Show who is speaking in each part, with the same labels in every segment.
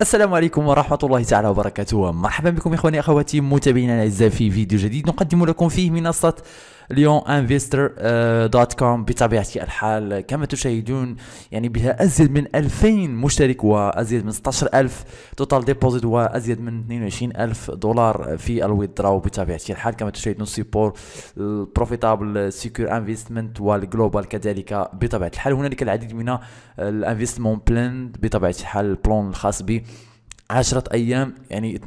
Speaker 1: السلام عليكم ورحمة الله تعالى وبركاته مرحبا بكم إخواني أخواتي متابعينا الأعزاء في فيديو جديد نقدم لكم فيه منصة ليون انفستر آه، دوت كوم بطبيعة الحال كما تشاهدون يعني بها أزيد من 2000 مشترك وأزيد من 16000 توتال ديبوزيت وأزيد من 22000 دولار في الويدراو بطبيعة الحال كما تشاهدون سيبور البروفيتابل سيكور انفستمنت والجلوبال كذلك بطبيعة الحال هنالك العديد من الانفستمون بلان بطبيعة الحال البلان الخاص به 10 ايام يعني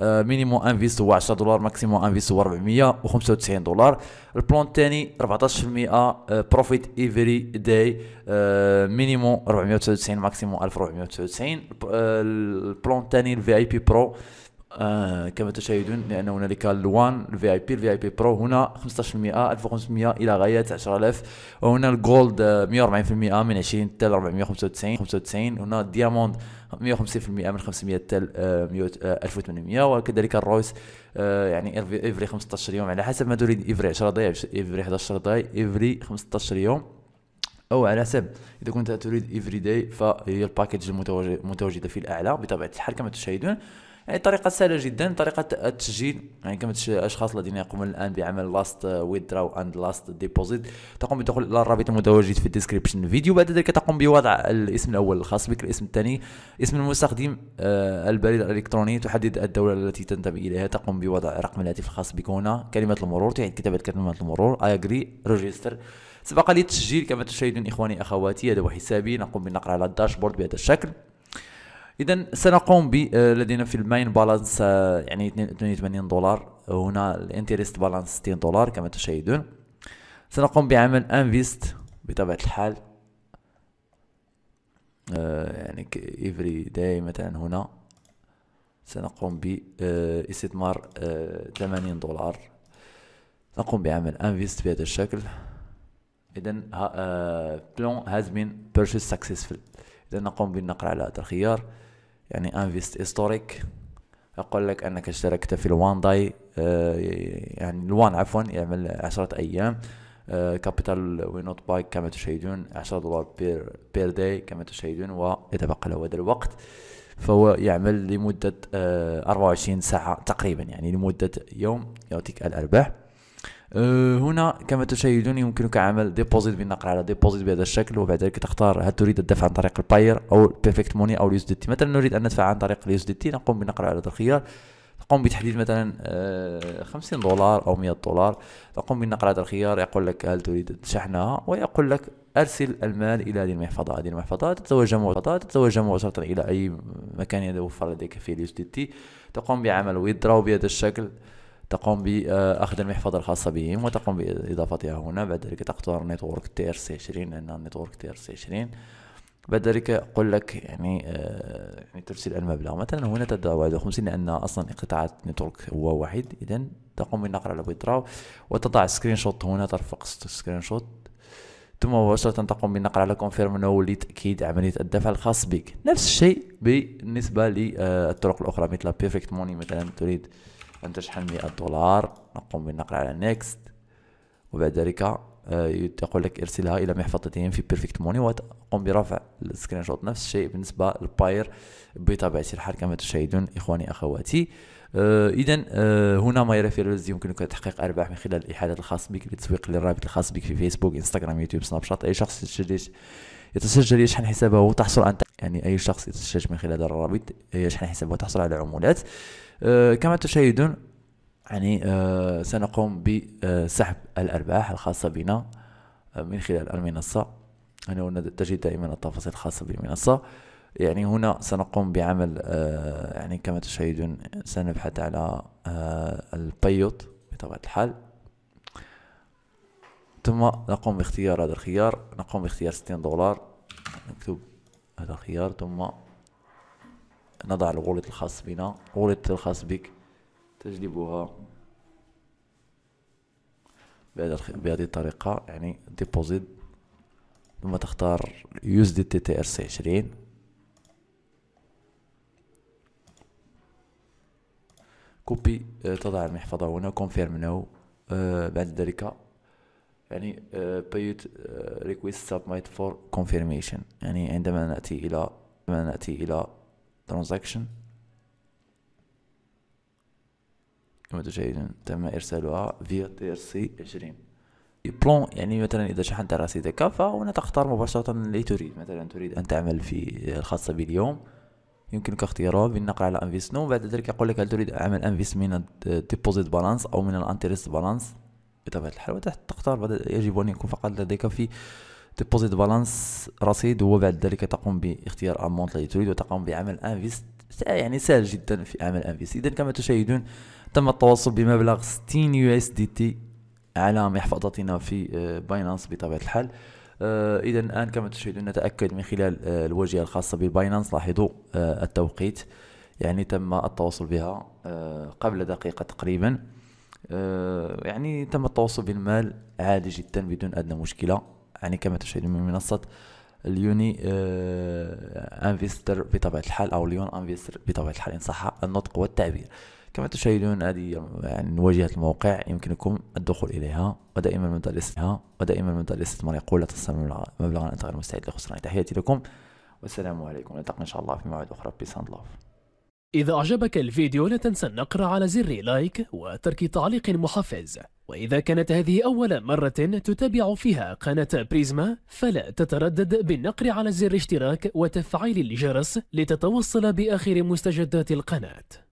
Speaker 1: 12% مينيمو انفيست هو 10 دولار ماكسيمو انفيست هو 495 دولار البلان الثاني 14% بروفيت ايفري داي مينيمو 499 ماكسيمو 1499 البلان الثاني الفي اي بي برو آه كما تشاهدون لان هنالك الوان الفي اي بي الفي اي بي برو هنا 15% 1500 الى غايه 10000 وهنا الجولد 140% من 20 حتى 495 95 هنا الدياموند 150% من 500 حتى 1800 وكذلك الرويس آه، يعني افري 15 يوم على حسب ما تريد افري 10 دقائق افري 11 دقائق افري 15 يوم او على حسب اذا كنت تريد افري داي فهي الباكج المتواجده في الاعلى بطبيعه الحال كما تشاهدون يعني طريقه سهله جدا طريقه التسجيل يعني كما الاشخاص الذين يقومون الان بعمل لاست ويدراو اند لاست ديبوزيت تقوم بدخول الى الرابط المتواجد في الديسكريبشن فيديو بعد ذلك تقوم بوضع الاسم الاول الخاص بك الاسم الثاني اسم المستخدم آه البريد الالكتروني تحدد الدوله التي تنتمي اليها تقوم بوضع رقم الهاتف الخاص بك هنا كلمه المرور تعيد كتابه كلمه المرور اي اجري ريجستر سبق لي التسجيل كما تشاهدون اخواني اخواتي هذا هو حسابي نقوم بالنقر على الداشبورد بهذا الشكل اذا سنقوم ب آه، لدينا في الماين بالانس آه، يعني 82 دولار هنا الانترست بالانس 60 دولار كما تشاهدون سنقوم بعمل انفيست بطبيعه الحال آه، يعني كيفري داي مثلا هنا سنقوم باستثمار 80 دولار نقوم بعمل انفيست بهذا الشكل اذا بلون هاز بين بيرشيس سكسسفل اذا نقوم بالنقر على هذا الخيار يعني انفيست هيستوريك اقول لك انك اشتركت في الوان داي آه، يعني الوان عفوا يعمل عشرة ايام كابيتال وينوت باي كما تشاهدون عشرة دولار بير بير داي كما تشاهدون ويتبقى له هذا الوقت فهو يعمل لمدة آه، أربعة ساعة تقريبا يعني لمدة يوم يعطيك الأرباح أه، هنا كما تشاهدون يمكنك عمل ديبوزيت بالنقر على ديبوزيت بهذا الشكل وبعد ذلك تختار هل تريد الدفع عن طريق الباير او البيرفكت موني او اليو دي تي مثلا نريد ان ندفع عن طريق اليو دي تي نقوم بالنقر على هذا الخيار تقوم بتحديد مثلا 50 أه، دولار او 100 دولار تقوم بالنقر على هذا الخيار يقول لك هل تريد شحنها ويقول لك ارسل المال الى هذه المحفظه هذه المحفظه تتوجه مباشره تتوجه مباشره الى اي مكان يتوفر لديك فيه اليو دي تي تقوم بعمل ويدراو بهذا الشكل تقوم باخذ المحفظه الخاصه بهم وتقوم باضافتها هنا بعد ذلك تختار نتورك تي ار سي 20 لان النتورك تي ار سي 20 بعد ذلك قل لك يعني آه يعني ترسل المبلغ مثلا هنا تبدا 51 لان اصلا اقتطاعات نتورك هو واحد اذا تقوم بنقر على ويدراو وتضع سكرين شوت هنا ترفق سكرين شوت ثم مباشرة تقوم بنقر على كونفيرم نو لتأكيد عملية الدفع الخاص بك نفس الشيء بالنسبة للطرق الأخرى مثل بيرفكت موني مثلا تريد شحال 100 دولار نقوم بالنقر على نيكست وبعد ذلك آه، يقول لك ارسلها الى محفظتهم في بيرفكت موني وتقوم برفع السكرين شوت نفس الشيء بالنسبه للباير بطبيعه الحال كما تشاهدون اخواني اخواتي آه اذا آه هنا ماي ريفيرلز يمكنك تحقيق ارباح من خلال الاحالات الخاص بك لتسويق للرابط الخاص بك في فيسبوك انستغرام يوتيوب سناب شات اي شخص يتسجل يتسجل يشحن حسابه وتحصل انت يعني اي شخص يتسجل من خلال الرابط يشحن حسابه وتحصل على عمولات آه، كما تشاهدون يعني آه، سنقوم بسحب الأرباح الخاصة بنا آه، من خلال المنصة يعني هنا تجد دائما التفاصيل الخاصة بالمنصة يعني هنا سنقوم بعمل يعني كما تشاهدون سنبحث على البيوت بطبيعة الحال ثم نقوم باختيار هذا الخيار نقوم باختيار 60 دولار نكتب هذا الخيار ثم نضع الوولت الخاص بنا الوولت الخاص بك تجلبها بهذه الطريقة يعني ديبوزيت ثم تختار يوز دي تي تي ار سي عشرين كوبي آه، تضع المحفظة هنا كونفيرم نو آه، بعد ذلك يعني بايت ريكويست سبمايت فور كونفيرميشن يعني عندما نأتي إلى عندما نأتي إلى ترانزاكشن كما تشاهدون تم ارسالها فيا تي ار سي 20 بلون يعني مثلا اذا شحنت رصيدك فهنا تختار مباشره اللي تريد مثلا تريد ان تعمل في الخاصه باليوم يمكنك اختياره بالنقر على انفيسنو بعد ذلك يقول لك هل تريد عمل انفيس من الديبوزيت بالانس او من الانتريست بالانس بطبيعه الحال وتختار يجب ان يكون فقط لديك في تبوزيت بالانس رصيد وبعد ذلك تقوم باختيار امونت الذي تريد وتقوم بعمل انفيست يعني سهل جدا في عمل انفيست اذا كما تشاهدون تم التواصل بمبلغ 60 يو اس دي تي على محفظتنا في باينانس آه، بطبيعه الحال آه، اذا الان كما تشاهدون نتاكد من خلال آه، الواجهه الخاصه بباينانس لاحظوا التوقيت يعني تم التواصل بها قبل دقيقه تقريبا يعني تم التواصل بالمال عادي جدا بدون ادنى مشكله يعني كما تشاهدون من منصة اليوني آه انفيستر بطبيعة الحال أو ليون انفيستر بطبيعة الحال إن يعني صح النطق والتعبير كما تشاهدون هذه يعني واجهة الموقع يمكنكم الدخول إليها ودائما من تلسها ودائما من الاستثمار يقول لا تخسر مبلغا أنت غير مستعد لخسران تحياتي لكم والسلام عليكم نلتقي إن شاء الله في موعد أخرى بيس أند لاف إذا أعجبك الفيديو لا تنسى النقر على زر لايك وترك تعليق محفز وإذا كانت هذه أول مرة تتابع فيها قناة بريزما فلا تتردد بالنقر على زر اشتراك وتفعيل الجرس لتتوصل بآخر مستجدات القناة